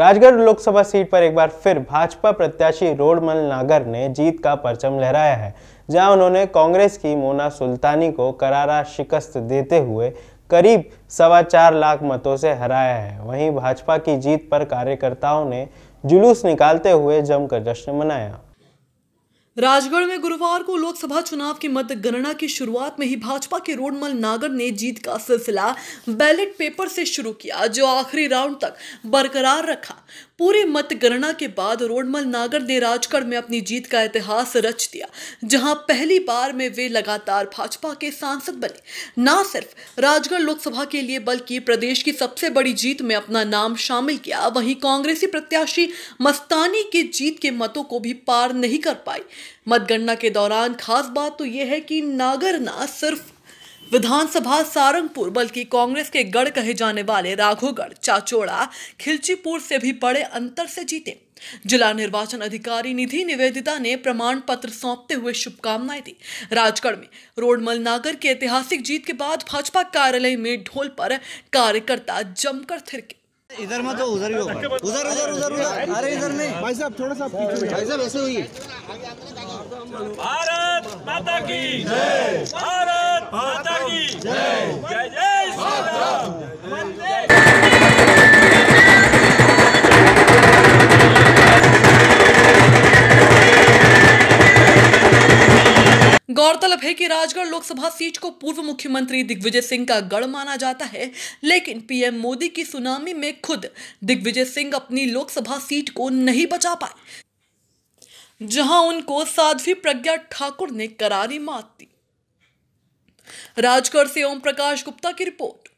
Rajgarh Lok Sabha seat पर एक बार फिर भाजपा प्रत्याशी रोडमल नागर ने जीत का परचम लहराया है जहां उन्होंने कांग्रेस की मोना सुल्तानी को करारा शिकस्त देते हुए करीब सवा चार लाख मतों से हराया है वहीं भाजपा की जीत पर कार्यकर्ताओं ने जुलूस निकालते हुए जमकर जश्न मनाया राजगढ़ में गुरुवार को लोकसभा चुनाव की मतगणना की शुरुआत में ही भाजपा के रोडमल नागर ने जीत का सिलसिला बैलेट पेपर से शुरू किया जो आखिरी राउंड तक बरकरार रखा पूरे मतगणना के बाद रोडमल नागर ने राजगढ़ में अपनी जीत का इतिहास रच दिया जहां पहली बार में वे लगातार भाजपा के सांसद बने ना सिर्फ राजगढ़ लोकसभा के लिए बल्कि प्रदेश की सबसे बड़ी जीत में अपना नाम शामिल किया वहीं कांग्रेसी प्रत्याशी मस्तानी की जीत के मतों को भी पार नहीं कर पाई मतगणना के दौरान खास बात तो यह है कि नागर ना सिर्फ विधानसभा सारंगपुर बल्कि कांग्रेस के गढ़ कहे जाने वाले राघोगढ़ चाचोड़ा खिलचीपुर से भी बड़े अंतर से जीते जिला निर्वाचन अधिकारी निधि निवेदिता ने प्रमाण पत्र सौंपते हुए शुभकामनाएं दी राजगढ़ में रोडमल नागर की ऐतिहासिक जीत के बाद भाजपा कार्यालय में ढोल पर कार्यकर्ता जमकर थिरके इधर मत हो उधर ही उधर उधर उधर उधर अरे इधर नहीं भाई साहब थोड़ा सा भाई साहब ऐसे हुई भारत माता की जय भारत माता गौरतलब है कि राजगढ़ लोकसभा सीट को पूर्व मुख्यमंत्री दिग्विजय सिंह का गढ़ माना जाता है लेकिन पीएम मोदी की सुनामी में खुद दिग्विजय सिंह अपनी लोकसभा सीट को नहीं बचा पाए जहां उनको साध्वी प्रज्ञा ठाकुर ने करारी मात दी राजगढ़ से ओम प्रकाश गुप्ता की रिपोर्ट